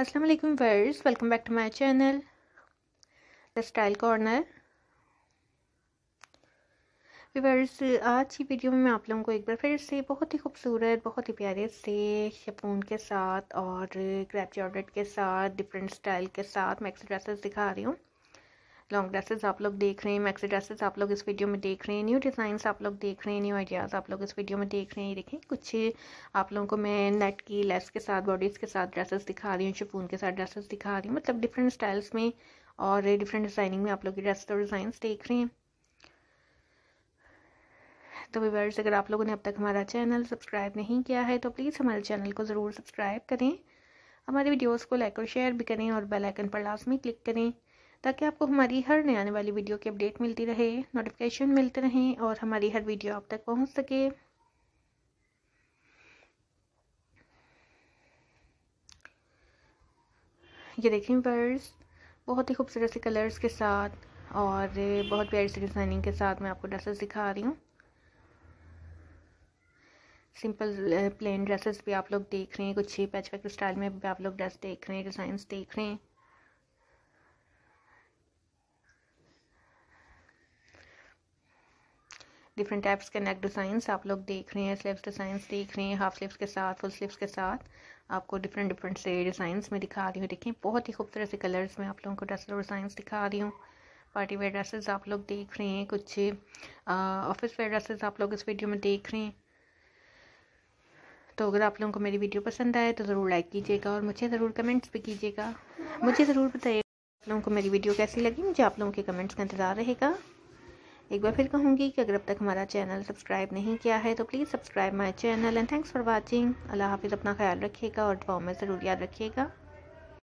अस्सलाम वालेकुम वर्स welcome back to my channel the style corner viewers आज की वीडियो में मैं आप लोगों को एक बार फिर से बहुत ही खूबसूरत बहुत ही प्यारे से शपून के साथ और क्रैप जॉर्डेट के साथ डिफरेंट स्टाइल के साथ मैक्स ड्रेसेस दिखा रही हूँ लॉन्ग ड्रेसेस आप लोग देख रहे हैं मैक्सी ड्रेसेस आप लोग इस वीडियो में देख रहे हैं न्यू डिज़ाइंस आप लोग देख रहे हैं न्यू आइडियाज़ आप लोग इस वीडियो में देख रहे हैं देखें कुछ आप लोगों को मैं नेट की लेस के साथ बॉडीज़ के साथ ड्रेसेस दिखा रही हूँ शिफून के साथ ड्रेसेस दिखा रही हूँ मतलब डिफरेंट स्टाइल्स में और डिफरेंट डिज़ाइनिंग में आप लोग की ड्रेसेस और डिज़ाइंस देख रहे हैं तो वीवर्स अगर आप लोगों ने अब तक हमारा चैनल सब्सक्राइब नहीं किया है तो प्लीज़ हमारे चैनल को ज़रूर सब्सक्राइब करें हमारे वीडियोस को लाइक और शेयर भी करें और बेल आइकन पर में क्लिक करें ताकि आपको हमारी हर नए आने वाली वीडियो की अपडेट मिलती रहे नोटिफिकेशन मिलते रहें और हमारी हर वीडियो आप तक पहुंच सके ये देखें पर्स बहुत ही खूबसूरत से कलर्स के साथ और बहुत प्यारी सी डिज़ाइनिंग के साथ मैं आपको ड्रेसेस दिखा रही हूँ सिंपल प्लेन ड्रेसेस भी आप लोग देख रहे हैं कुछ पैचवर्क स्टाइल में भी आप लोग ड्रेस देख रहे हैं डिज़ाइंस देख रहे हैं डिफरेंट टाइप्स के नेक डिज़ाइंस आप लोग देख रहे हैं स्लीव्स डिज़ाइंस देख रहे हैं हाफ स्लीव्स के साथ फुल स्लीव्स के साथ आपको डिफरेंट डिफरेंट से डिज़ाइंस में दिखा रही हूँ देखें बहुत ही खूबसूरत से कलर्स में आप लोगों को ड्रेस और डिज़ाइंस दिखा रही हूँ पार्टी वेयर ड्रेसेस आप लोग देख रहे हैं कुछ ऑफिस वेयर ड्रेसेस आप लोग इस वीडियो में देख रहे हैं तो अगर आप लोगों को मेरी वीडियो पसंद आए तो ज़रूर लाइक कीजिएगा और मुझे ज़रूर कमेंट्स भी कीजिएगा मुझे ज़रूर बताइए आप लोगों को मेरी वीडियो कैसी लगी मुझे आप लोगों के कमेंट्स का इंतज़ार रहेगा एक बार फिर कहूँगी कि अगर अब तक हमारा चैनल सब्सक्राइब नहीं किया है तो please subscribe my channel and thanks for watching अल्लाह हाफिज़ अपना ख्याल रखिएगा और दुआओं में ज़रूर याद रखिएगा